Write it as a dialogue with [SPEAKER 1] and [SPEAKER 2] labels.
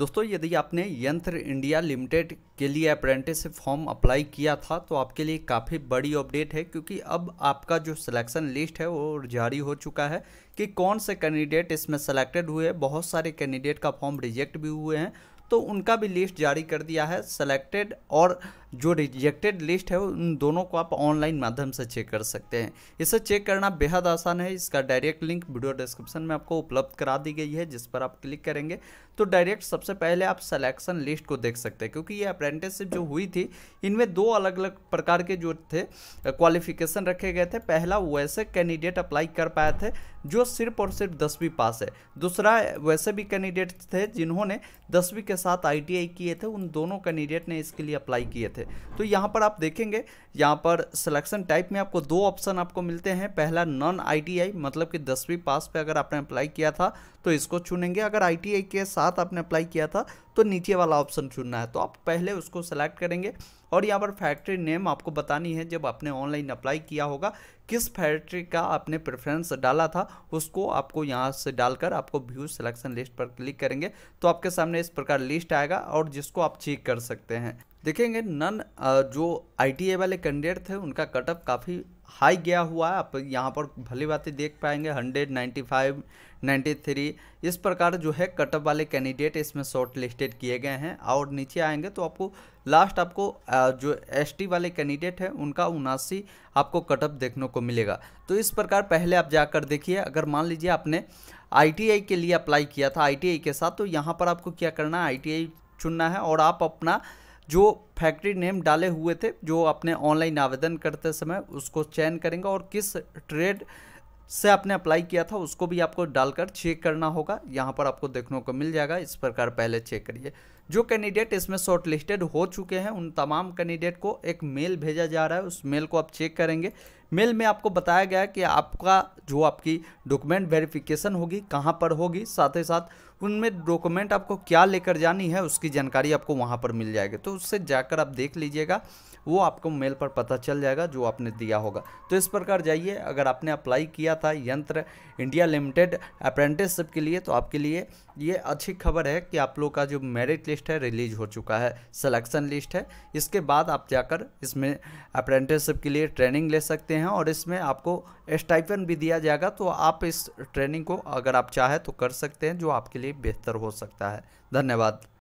[SPEAKER 1] दोस्तों यदि आपने यंत्र इंडिया लिमिटेड के लिए अप्रेंटिसशिप फॉर्म अप्लाई किया था तो आपके लिए काफ़ी बड़ी अपडेट है क्योंकि अब आपका जो सिलेक्शन लिस्ट है वो जारी हो चुका है कि कौन से कैंडिडेट इसमें सेलेक्टेड हुए बहुत सारे कैंडिडेट का फॉर्म रिजेक्ट भी हुए हैं तो उनका भी लिस्ट जारी कर दिया है सेलेक्टेड और जो रिजेक्टेड लिस्ट है उन दोनों को आप ऑनलाइन माध्यम से चेक कर सकते हैं इसे चेक करना बेहद आसान है इसका डायरेक्ट लिंक वीडियो डिस्क्रिप्शन में आपको उपलब्ध करा दी गई है जिस पर आप क्लिक करेंगे तो डायरेक्ट सबसे पहले आप सेलेक्शन लिस्ट को देख सकते हैं क्योंकि ये अप्रेंटिसशिप जो हुई थी इनमें दो अलग अलग प्रकार के जो थे क्वालिफिकेशन रखे गए थे पहला वैसे कैंडिडेट अप्लाई कर पाए थे जो सिर्फ और सिर्फ दसवीं पास है दूसरा वैसे भी कैंडिडेट थे जिन्होंने दसवीं के साथ आई किए थे उन दोनों कैंडिडेट ने इसके लिए अप्लाई किए थे थे तो यहाँ पर आप देखेंगे यहाँ पर सिलेक्शन टाइप में आपको दो ऑप्शन आपको मिलते हैं पहला नॉन आईटीआई मतलब कि दसवीं पास पे अगर आपने अप्लाई किया था तो इसको चुनेंगे अगर आईटीआई के साथ आपने अप्लाई किया था तो नीचे वाला ऑप्शन चुनना है तो आप पहले उसको सेलेक्ट करेंगे और यहाँ पर फैक्ट्री नेम आपको बतानी है जब आपने ऑनलाइन अप्लाई किया होगा किस फैक्ट्री का आपने प्रेफरेंस डाला था उसको आपको यहाँ से डालकर आपको व्यू सिलेक्शन लिस्ट पर क्लिक करेंगे तो आपके सामने इस प्रकार लिस्ट आएगा और जिसको आप चेक कर सकते हैं देखेंगे नन जो आई वाले कैंडिडेट थे उनका कटअप काफ़ी हाई गया हुआ है आप यहाँ पर भली बातें देख पाएंगे hundred ninety five ninety three इस प्रकार जो है कटअप वाले कैंडिडेट इसमें शॉर्ट लिस्टेड किए गए हैं और नीचे आएंगे तो आपको लास्ट आपको जो एसटी वाले कैंडिडेट हैं उनका उनासी आपको कटअप देखने को मिलेगा तो इस प्रकार पहले आप जाकर देखिए अगर मान लीजिए आपने आई के लिए अप्लाई किया था आई के साथ तो यहाँ पर आपको क्या करना है आई चुनना है और आप अपना जो फैक्ट्री नेम डाले हुए थे जो अपने ऑनलाइन आवेदन करते समय उसको चयन करेंगे और किस ट्रेड से आपने अप्लाई किया था उसको भी आपको डालकर चेक करना होगा यहाँ पर आपको देखने को मिल जाएगा इस प्रकार पहले चेक करिए जो कैंडिडेट इसमें शॉर्ट लिस्टेड हो चुके हैं उन तमाम कैंडिडेट को एक मेल भेजा जा रहा है उस मेल को आप चेक करेंगे मेल में आपको बताया गया कि आपका जो आपकी डॉक्यूमेंट वेरिफिकेशन होगी कहाँ पर होगी साथ ही साथ उनमें डॉक्यूमेंट आपको क्या लेकर जानी है उसकी जानकारी आपको वहाँ पर मिल जाएगी तो उससे जाकर आप देख लीजिएगा वो आपको मेल पर पता चल जाएगा जो आपने दिया होगा तो इस प्रकार जाइए अगर आपने अप्लाई किया था यंत्र इंडिया लिमिटेड अप्रेंटिसशिप के लिए तो आपके लिए ये अच्छी खबर है कि आप लोग का जो मेरिट लिस्ट है रिलीज हो चुका है सलेक्शन लिस्ट है इसके बाद आप जाकर इसमें अप्रेंटिसशिप के लिए ट्रेनिंग ले सकते हैं हैं और इसमें आपको स्टाइफन भी दिया जाएगा तो आप इस ट्रेनिंग को अगर आप चाहें तो कर सकते हैं जो आपके लिए बेहतर हो सकता है धन्यवाद